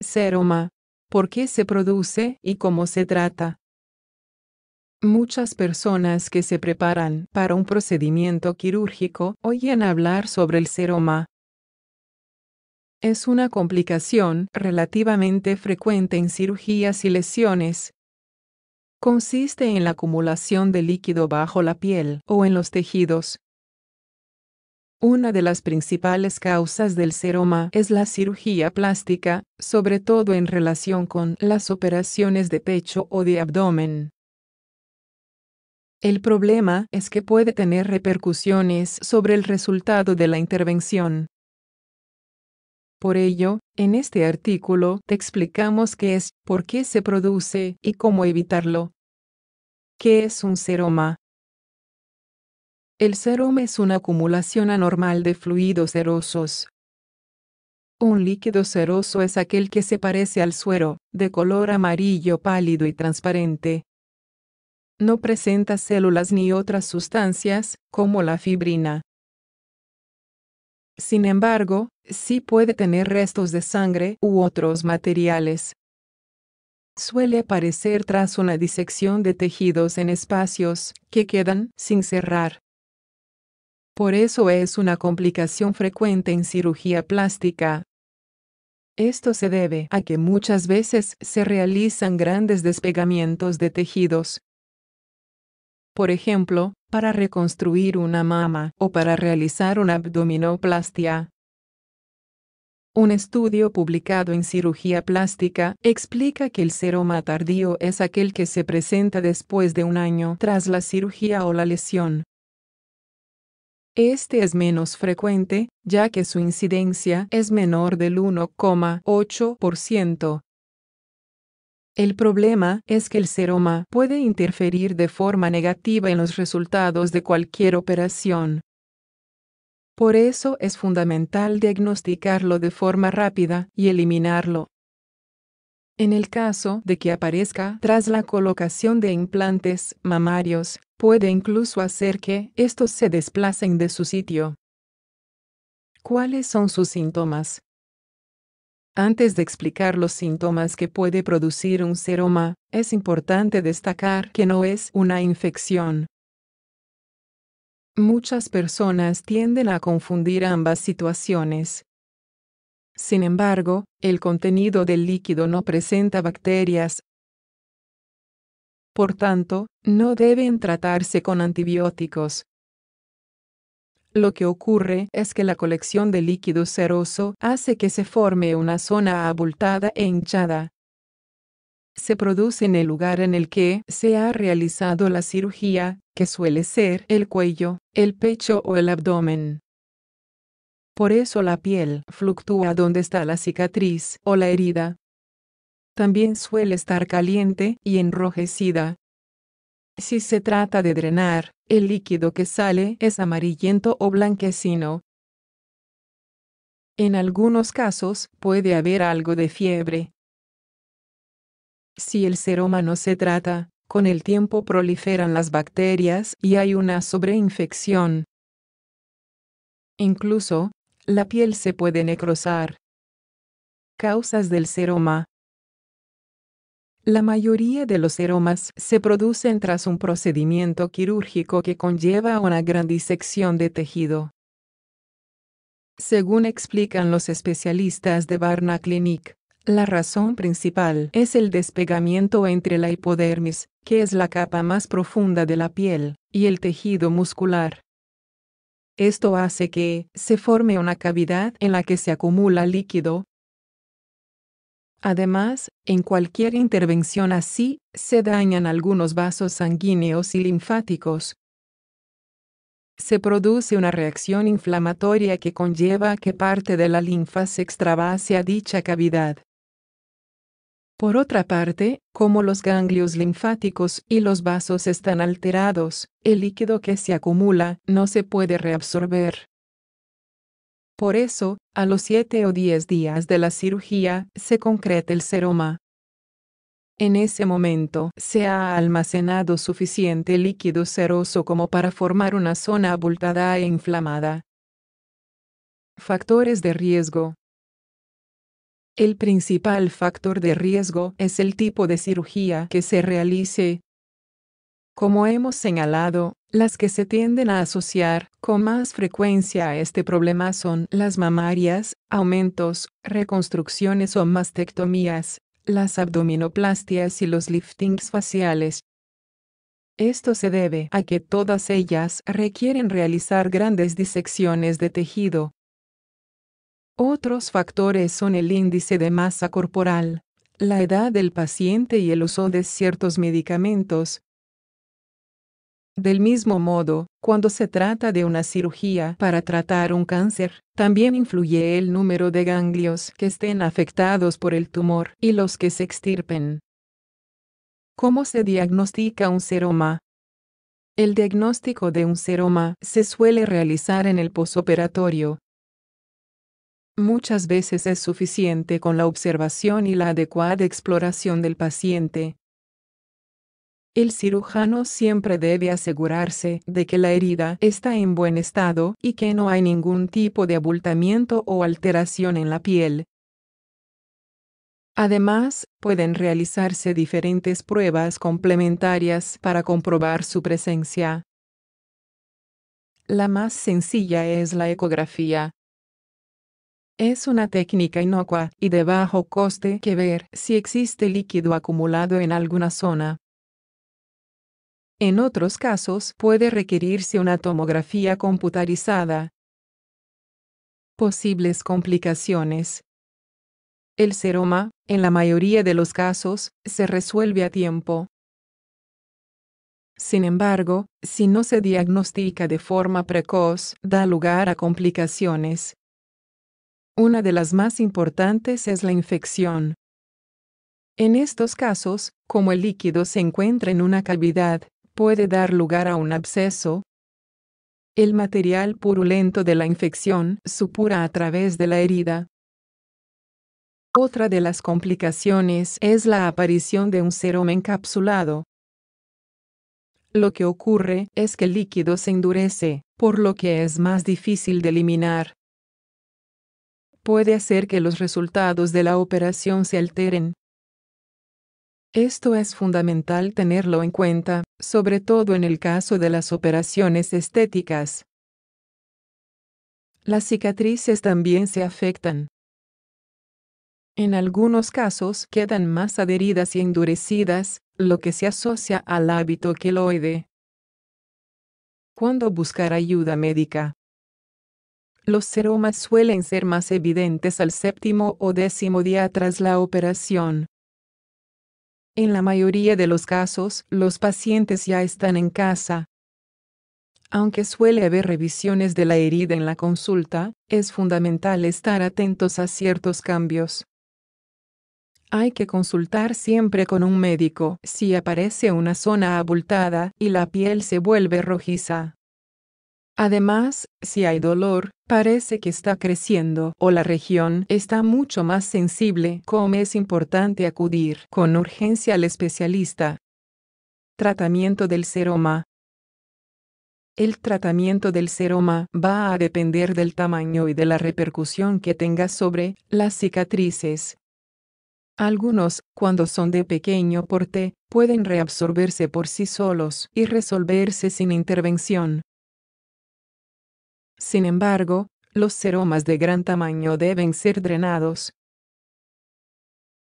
Seroma. ¿Por qué se produce y cómo se trata? Muchas personas que se preparan para un procedimiento quirúrgico oyen hablar sobre el seroma. Es una complicación relativamente frecuente en cirugías y lesiones consiste en la acumulación de líquido bajo la piel o en los tejidos. Una de las principales causas del seroma es la cirugía plástica, sobre todo en relación con las operaciones de pecho o de abdomen. El problema es que puede tener repercusiones sobre el resultado de la intervención. Por ello, en este artículo te explicamos qué es, por qué se produce y cómo evitarlo. ¿Qué es un seroma? El seroma es una acumulación anormal de fluidos serosos. Un líquido seroso es aquel que se parece al suero, de color amarillo pálido y transparente. No presenta células ni otras sustancias, como la fibrina. Sin embargo, sí puede tener restos de sangre u otros materiales. Suele aparecer tras una disección de tejidos en espacios que quedan sin cerrar. Por eso es una complicación frecuente en cirugía plástica. Esto se debe a que muchas veces se realizan grandes despegamientos de tejidos. Por ejemplo, para reconstruir una mama o para realizar una abdominoplastia. Un estudio publicado en Cirugía Plástica explica que el seroma tardío es aquel que se presenta después de un año tras la cirugía o la lesión. Este es menos frecuente, ya que su incidencia es menor del 1,8%. El problema es que el seroma puede interferir de forma negativa en los resultados de cualquier operación. Por eso es fundamental diagnosticarlo de forma rápida y eliminarlo. En el caso de que aparezca tras la colocación de implantes mamarios, puede incluso hacer que estos se desplacen de su sitio. ¿Cuáles son sus síntomas? Antes de explicar los síntomas que puede producir un seroma, es importante destacar que no es una infección. Muchas personas tienden a confundir ambas situaciones. Sin embargo, el contenido del líquido no presenta bacterias. Por tanto, no deben tratarse con antibióticos. Lo que ocurre es que la colección de líquido seroso hace que se forme una zona abultada e hinchada. Se produce en el lugar en el que se ha realizado la cirugía, que suele ser el cuello, el pecho o el abdomen. Por eso la piel fluctúa donde está la cicatriz o la herida. También suele estar caliente y enrojecida, si se trata de drenar, el líquido que sale es amarillento o blanquecino. En algunos casos puede haber algo de fiebre. Si el seroma no se trata, con el tiempo proliferan las bacterias y hay una sobreinfección. Incluso, la piel se puede necrosar. Causas del seroma. La mayoría de los seromas se producen tras un procedimiento quirúrgico que conlleva una gran disección de tejido. Según explican los especialistas de Barna Clinic, la razón principal es el despegamiento entre la hipodermis, que es la capa más profunda de la piel, y el tejido muscular. Esto hace que se forme una cavidad en la que se acumula líquido, Además, en cualquier intervención así, se dañan algunos vasos sanguíneos y linfáticos. Se produce una reacción inflamatoria que conlleva que parte de la linfa se extravase a dicha cavidad. Por otra parte, como los ganglios linfáticos y los vasos están alterados, el líquido que se acumula no se puede reabsorber. Por eso, a los siete o diez días de la cirugía, se concreta el seroma. En ese momento, se ha almacenado suficiente líquido seroso como para formar una zona abultada e inflamada. Factores de riesgo. El principal factor de riesgo es el tipo de cirugía que se realice. Como hemos señalado, las que se tienden a asociar con más frecuencia a este problema son las mamarias, aumentos, reconstrucciones o mastectomías, las abdominoplastias y los liftings faciales. Esto se debe a que todas ellas requieren realizar grandes disecciones de tejido. Otros factores son el índice de masa corporal, la edad del paciente y el uso de ciertos medicamentos, del mismo modo, cuando se trata de una cirugía para tratar un cáncer, también influye el número de ganglios que estén afectados por el tumor y los que se extirpen. ¿Cómo se diagnostica un seroma? El diagnóstico de un seroma se suele realizar en el posoperatorio. Muchas veces es suficiente con la observación y la adecuada exploración del paciente, el cirujano siempre debe asegurarse de que la herida está en buen estado y que no hay ningún tipo de abultamiento o alteración en la piel. Además, pueden realizarse diferentes pruebas complementarias para comprobar su presencia. La más sencilla es la ecografía. Es una técnica inocua y de bajo coste que ver si existe líquido acumulado en alguna zona. En otros casos puede requerirse una tomografía computarizada. Posibles complicaciones. El seroma, en la mayoría de los casos, se resuelve a tiempo. Sin embargo, si no se diagnostica de forma precoz, da lugar a complicaciones. Una de las más importantes es la infección. En estos casos, como el líquido se encuentra en una cavidad, puede dar lugar a un absceso. El material purulento de la infección supura a través de la herida. Otra de las complicaciones es la aparición de un seroma encapsulado. Lo que ocurre es que el líquido se endurece, por lo que es más difícil de eliminar. Puede hacer que los resultados de la operación se alteren, esto es fundamental tenerlo en cuenta, sobre todo en el caso de las operaciones estéticas. Las cicatrices también se afectan. En algunos casos quedan más adheridas y endurecidas, lo que se asocia al hábito queloide. ¿Cuándo buscar ayuda médica? Los seromas suelen ser más evidentes al séptimo o décimo día tras la operación, en la mayoría de los casos, los pacientes ya están en casa. Aunque suele haber revisiones de la herida en la consulta, es fundamental estar atentos a ciertos cambios. Hay que consultar siempre con un médico si aparece una zona abultada y la piel se vuelve rojiza. Además, si hay dolor, parece que está creciendo o la región está mucho más sensible, como es importante acudir con urgencia al especialista. Tratamiento del seroma. El tratamiento del seroma va a depender del tamaño y de la repercusión que tenga sobre las cicatrices. Algunos, cuando son de pequeño porte, pueden reabsorberse por sí solos y resolverse sin intervención. Sin embargo, los seromas de gran tamaño deben ser drenados.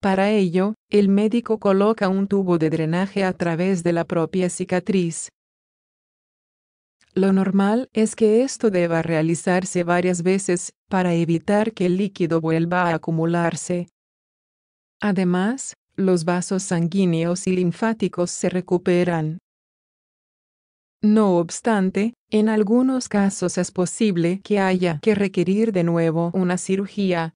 Para ello, el médico coloca un tubo de drenaje a través de la propia cicatriz. Lo normal es que esto deba realizarse varias veces para evitar que el líquido vuelva a acumularse. Además, los vasos sanguíneos y linfáticos se recuperan. No obstante, en algunos casos es posible que haya que requerir de nuevo una cirugía,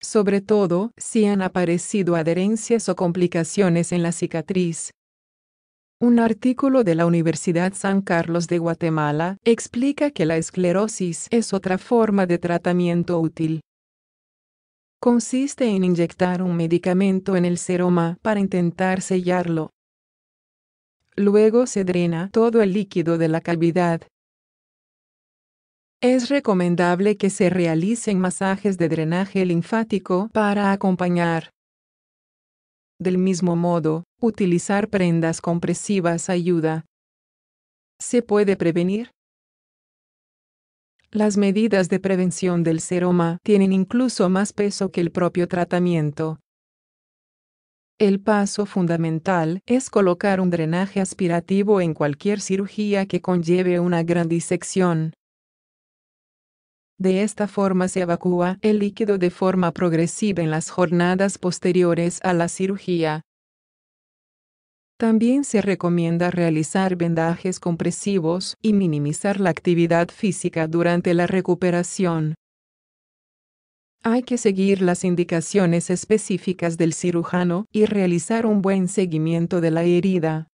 sobre todo si han aparecido adherencias o complicaciones en la cicatriz. Un artículo de la Universidad San Carlos de Guatemala explica que la esclerosis es otra forma de tratamiento útil. Consiste en inyectar un medicamento en el seroma para intentar sellarlo, Luego se drena todo el líquido de la cavidad. Es recomendable que se realicen masajes de drenaje linfático para acompañar. Del mismo modo, utilizar prendas compresivas ayuda. ¿Se puede prevenir? Las medidas de prevención del seroma tienen incluso más peso que el propio tratamiento. El paso fundamental es colocar un drenaje aspirativo en cualquier cirugía que conlleve una gran disección. De esta forma se evacúa el líquido de forma progresiva en las jornadas posteriores a la cirugía. También se recomienda realizar vendajes compresivos y minimizar la actividad física durante la recuperación. Hay que seguir las indicaciones específicas del cirujano y realizar un buen seguimiento de la herida.